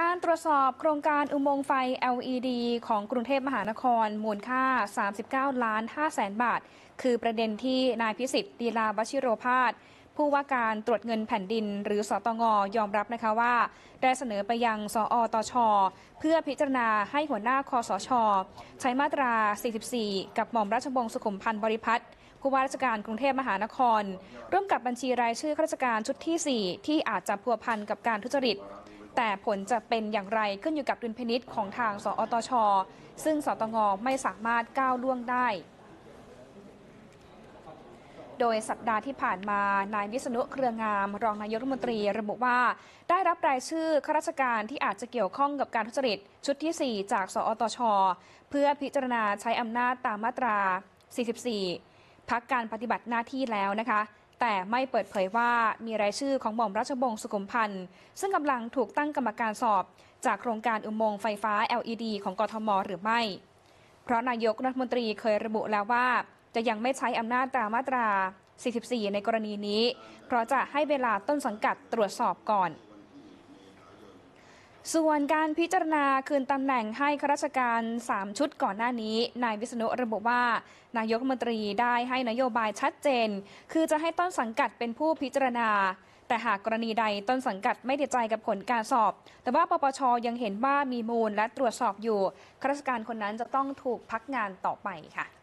การตรวจสอบโครงการอุโมงค์ไฟ LED ของกรุงเทพมหานคร มูลค่า 39 ล้าน 5 แสนบาท คือประเด็นที่นายพิสิทธิ์ดีลาวชิโรพาส ผู้ว่าการตรวจเงินแผ่นดิน หรือสตง ยอมรับนะคะว่า ได้เสนอไปยัง สอตช เพื่อพิจารณาให้หัวหน้าคอสช ใช้มาตรา 44 กับหม่อมราชวงศ์สุขุมพันธ์บริพัตรผู้ว่าราชการกรุงเทพมหานคร ร่วมกับบัญชีรายชื่อข้าราชการชุดที่ 4 ที่อาจจะพัวพันกับการทุจริตแต่ผลจะเป็นอย่างไรขึ้นอยู่กับดุลพินิษของทาง สอตช ซึ่งสตงไม่สามารถก้าวล่วงได้ โดยสัปดาห์ที่ผ่านมานายวิษณุเครืองามรองนายกรัฐมนตรี ระบุว่าได้รับรายชื่อข้าราชการที่อาจจะเกี่ยวข้องกับการทุจริต ชุดที่ 4 จากสอตช เพื่อพิจารณาใช้อำนาจตามมาตรา 44 พักการปฏิบัติหน้าที่แล้วนะคะแต่ไม่เปิดเผยว่ามีรายชื่อของหม่อมราชวงศ์สุขุมพันธ์ ซึ่งกำลังถูกตั้งกรรมการสอบ จากโครงการอุโมงค์ไฟฟ้า LED ของกทมหรือไม่ เพราะนายกรัฐมนตรีเคยระบุแล้วว่า จะยังไม่ใช้อำนาจตามมาตรา 44 ในกรณีนี้ เพราะจะให้เวลาต้นสังกัดตรวจสอบก่อนส่วนการพิจารณาคืนตำแหน่งให้ข้าราชการ 3 ชุดก่อนหน้านี้ นายวิษณุระบุว่านายกรัฐมนตรีได้ให้นโยบายชัดเจน คือจะให้ต้นสังกัดเป็นผู้พิจารณา แต่หากกรณีใดต้นสังกัดไม่ติดใจกับผลการสอบ แต่ว่าปปชยังเห็นว่ามีมูลและตรวจสอบอยู่ข้าราชการคนนั้นจะต้องถูกพักงานต่อไปค่ะ